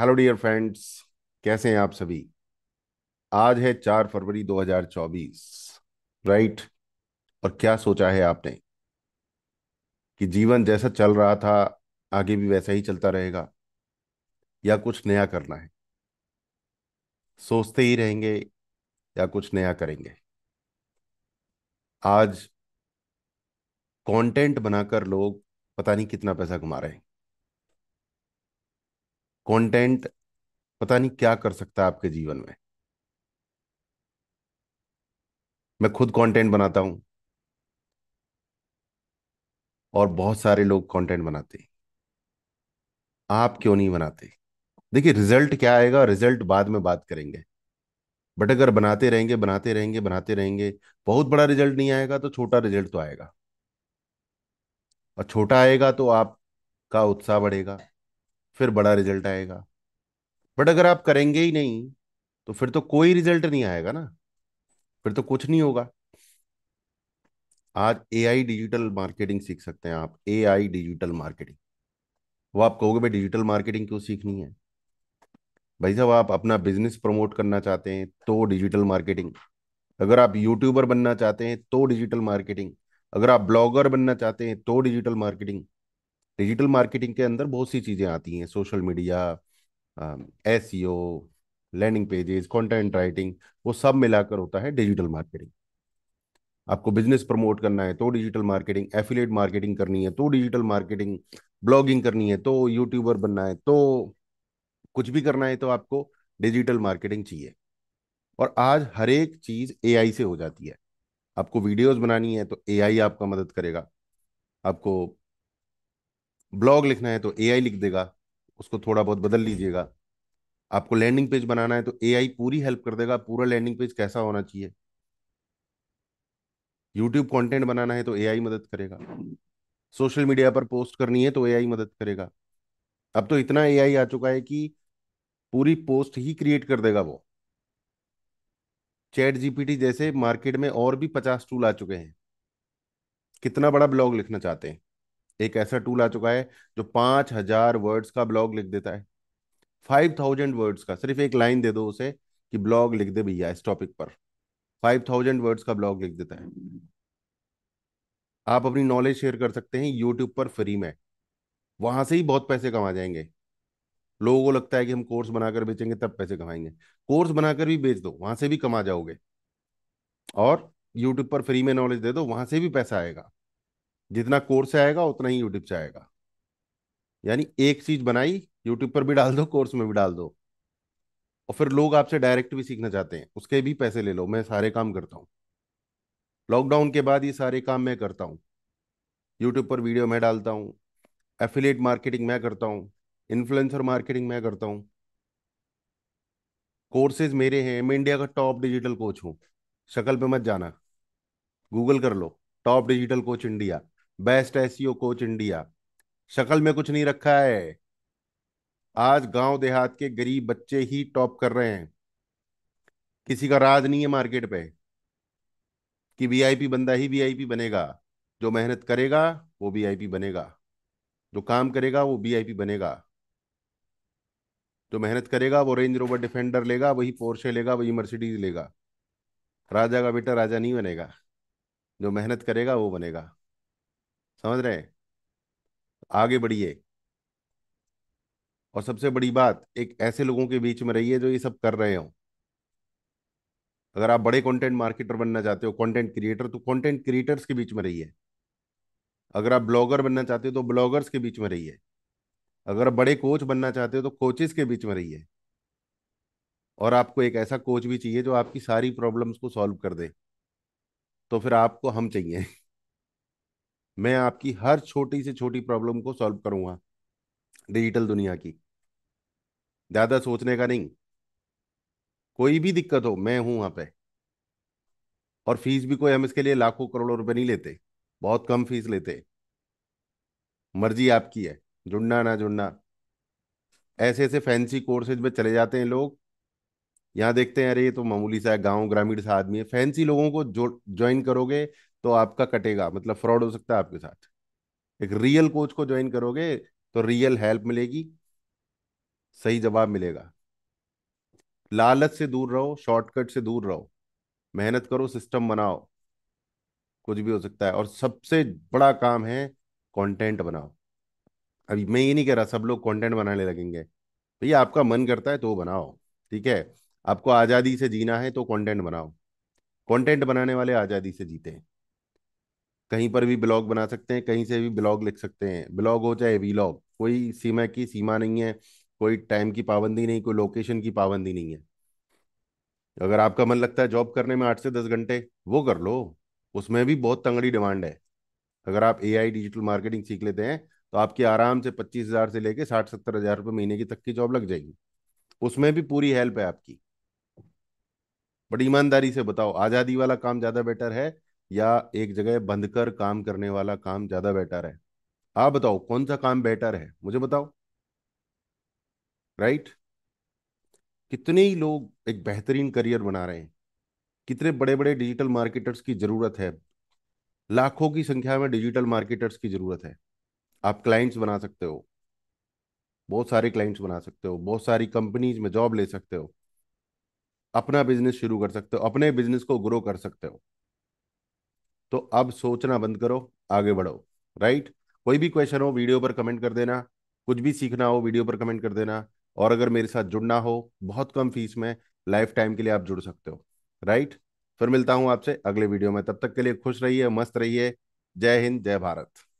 Hello dear friends कैसे हैं आप सभी आज है चार फरवरी 2024 राइट और क्या सोचा है आपने कि जीवन जैसा चल रहा था आगे भी वैसा ही चलता रहेगा या कुछ नया करना है सोचते ही रहेंगे या कुछ नया करेंगे आज कंटेंट बनाकर लोग पता नहीं कितना पैसा कमा रहे हैं कंटेंट पता नहीं क्या कर सकता है आपके जीवन में मैं खुद कंटेंट बनाता हूं और बहुत सारे लोग कंटेंट बनाते हैं आप क्यों नहीं बनाते देखिए रिजल्ट क्या आएगा रिजल्ट बाद में बात करेंगे बट अगर बनाते रहेंगे बनाते रहेंगे बनाते रहेंगे बहुत बड़ा रिजल्ट नहीं आएगा तो छोटा रिजल्ट तो आएगा और छोटा आएगा तो आपका उत्साह बढ़ेगा फिर बड़ा रिजल्ट आएगा बट अगर आप करेंगे ही नहीं तो फिर तो कोई रिजल्ट नहीं आएगा ना फिर तो कुछ नहीं होगा आज आई डिजिटल मार्केटिंग सीख सकते हैं आप आई डिजिटल मार्केटिंग वो आप कहोगे भाई डिजिटल मार्केटिंग क्यों सीखनी है भाई साहब आप अपना बिजनेस प्रमोट करना चाहते हैं तो डिजिटल मार्केटिंग अगर आप यूट्यूबर बनना चाहते हैं तो डिजिटल मार्केटिंग अगर आप ब्लॉगर बनना चाहते हैं तो डिजिटल मार्केटिंग डिजिटल मार्केटिंग के अंदर बहुत सी चीज़ें आती हैं सोशल मीडिया एस e landing pages content writing वो सब मिलाकर होता है डिजिटल मार्केटिंग आपको बिजनेस प्रमोट करना है तो डिजिटल मार्केटिंग एफिलेट मार्केटिंग करनी है तो डिजिटल मार्केटिंग ब्लॉगिंग करनी है तो यूट्यूबर बनना है तो कुछ भी करना है तो आपको डिजिटल मार्केटिंग चाहिए और आज हर एक चीज़ ए से हो जाती है आपको वीडियोज बनानी है तो ए आपका मदद करेगा आपको ब्लॉग लिखना है तो ए लिख देगा उसको थोड़ा बहुत बदल हम्म। लीजिएगा आपको लैंडिंग पेज बनाना है तो ए पूरी हेल्प कर देगा पूरा लैंडिंग पेज कैसा होना चाहिए यूट्यूब कंटेंट बनाना है तो ए मदद करेगा सोशल मीडिया पर पोस्ट करनी है तो ए मदद करेगा अब तो इतना ए आ चुका है कि पूरी पोस्ट ही क्रिएट कर देगा वो चैट जीपीटी जैसे मार्केट में और भी पचास टूल आ चुके हैं कितना बड़ा ब्लॉग लिखना चाहते हैं एक ऐसा टूल आ चुका है जो पांच हजार वर्ड्स का ब्लॉग लिख देता है फाइव थाउजेंड वर्ड्स का सिर्फ एक लाइन दे दो उसे कि ब्लॉग लिख दे भैया इस टॉपिक पर फाइव थाउजेंड वर्ड्स का ब्लॉग लिख देता है आप अपनी नॉलेज शेयर कर सकते हैं यूट्यूब पर फ्री में वहां से ही बहुत पैसे कमा जाएंगे लोगों को लगता है कि हम कोर्स बनाकर बेचेंगे तब पैसे कमाएंगे कोर्स बनाकर भी बेच दो वहां से भी कमा जाओगे और यूट्यूब पर फ्री में नॉलेज दे दो वहां से भी पैसा आएगा जितना कोर्स से आएगा उतना ही यूट्यूब से आएगा यानी एक चीज बनाई यूट्यूब पर भी डाल दो कोर्स में भी डाल दो और फिर लोग आपसे डायरेक्ट भी सीखना चाहते हैं उसके भी पैसे ले लो मैं सारे काम करता हूँ लॉकडाउन के बाद ये सारे काम मैं करता हूँ यूट्यूब पर वीडियो मैं डालता हूँ एफिलेट मार्केटिंग मैं करता हूँ इन्फ्लुएंसर मार्केटिंग मैं करता हूँ कोर्सेज मेरे हैं मैं इंडिया का टॉप डिजिटल कोच हूँ शक्ल पे मत जाना गूगल कर लो top digital coach India best SEO coach India शक्ल में कुछ नहीं रखा है आज गांव देहात के गरीब बच्चे ही टॉप कर रहे हैं किसी का राज नहीं है मार्केट पे कि वीआईपी बंदा ही वीआईपी बनेगा जो मेहनत करेगा वो वीआईपी बनेगा जो काम करेगा वो वीआईपी बनेगा जो मेहनत करेगा वो रेंज रोवर डिफेंडर लेगा वही पोर्शे लेगा वही मर्सिडीज लेगा राजा का बेटा राजा नहीं बनेगा जो मेहनत करेगा वो बनेगा समझ रहे हैं आगे बढ़िए और सबसे बड़ी बात एक ऐसे लोगों के बीच में रहिए जो ये सब कर रहे हो अगर आप बड़े कंटेंट मार्केटर बनना चाहते हो कंटेंट क्रिएटर तो कंटेंट क्रिएटर्स के बीच में रहिए अगर आप ब्लॉगर बनना चाहते हो तो ब्लॉगर्स के बीच में रहिए अगर आप बड़े कोच बनना चाहते हो तो कोचेस के बीच में रहिए और आपको एक ऐसा कोच भी चाहिए जो आपकी सारी प्रॉब्लम्स को सॉल्व कर दे तो फिर आपको हम चाहिए मैं आपकी हर छोटी से छोटी प्रॉब्लम को सॉल्व करूंगा डिजिटल दुनिया की ज्यादा सोचने का नहीं कोई भी दिक्कत हो मैं हूं वहां पे और फीस भी कोई हम इसके लिए लाखों करोड़ों रुपए नहीं लेते बहुत कम फीस लेते मर्जी आपकी है जुड़ना ना जुड़ना ऐसे ऐसे फैंसी कोर्सेज में चले जाते हैं लोग यहां देखते हैं अरे ये तो मामूली सा गांव ग्रामीण सा आदमी है फैंसी लोगों को जो ज्वाइन करोगे तो आपका कटेगा मतलब फ्रॉड हो सकता है आपके साथ एक रियल कोच को ज्वाइन करोगे तो रियल हेल्प मिलेगी सही जवाब मिलेगा लालच से दूर रहो शॉर्टकट से दूर रहो मेहनत करो सिस्टम बनाओ कुछ भी हो सकता है और सबसे बड़ा काम है कंटेंट बनाओ अभी मैं ये नहीं कह रहा सब लोग कंटेंट बनाने लगेंगे भैया आपका मन करता है तो बनाओ ठीक है आपको आज़ादी से जीना है तो कंटेंट बनाओ कंटेंट बनाने वाले आज़ादी से जीते हैं कहीं पर भी ब्लॉग बना सकते हैं कहीं से भी ब्लॉग लिख सकते हैं ब्लॉग हो चाहे वीलॉग कोई सीमा की सीमा नहीं है कोई टाइम की पाबंदी नहीं कोई लोकेशन की पाबंदी नहीं है अगर आपका मन लगता है जॉब करने में आठ से दस घंटे वो कर लो उसमें भी बहुत तंगड़ी डिमांड है अगर आप ए आई डिजिटल मार्केटिंग सीख लेते हैं तो आपकी आराम से पच्चीस हज़ार से लेके साठ सत्तर हज़ार रुपये महीने की तक की जॉब लग जाएगी उसमें भी पूरी हेल्प है आपकी बड़ी ईमानदारी से बताओ आज़ादी वाला काम ज़्यादा बेटर है या एक जगह बंध कर काम करने वाला काम ज्यादा बेटर है आप बताओ कौन सा काम बेटर है मुझे बताओ राइट right? कितने ही लोग एक बेहतरीन करियर बना रहे हैं कितने बड़े बड़े डिजिटल मार्केटर्स की जरूरत है लाखों की संख्या में डिजिटल मार्केटर्स की जरूरत है आप क्लाइंट्स बना सकते हो बहुत सारे क्लाइंट्स बना सकते हो बहुत सारी कंपनीज में जॉब ले सकते हो अपना बिजनेस शुरू कर सकते हो अपने बिजनेस को ग्रो कर सकते हो तो अब सोचना बंद करो आगे बढ़ो राइट कोई भी क्वेश्चन हो वीडियो पर कमेंट कर देना कुछ भी सीखना हो वीडियो पर कमेंट कर देना और अगर मेरे साथ जुड़ना हो बहुत कम फीस में लाइफ टाइम के लिए आप जुड़ सकते हो राइट फिर मिलता हूं आपसे अगले वीडियो में तब तक के लिए खुश रहिए मस्त रहिए जय हिंद जय भारत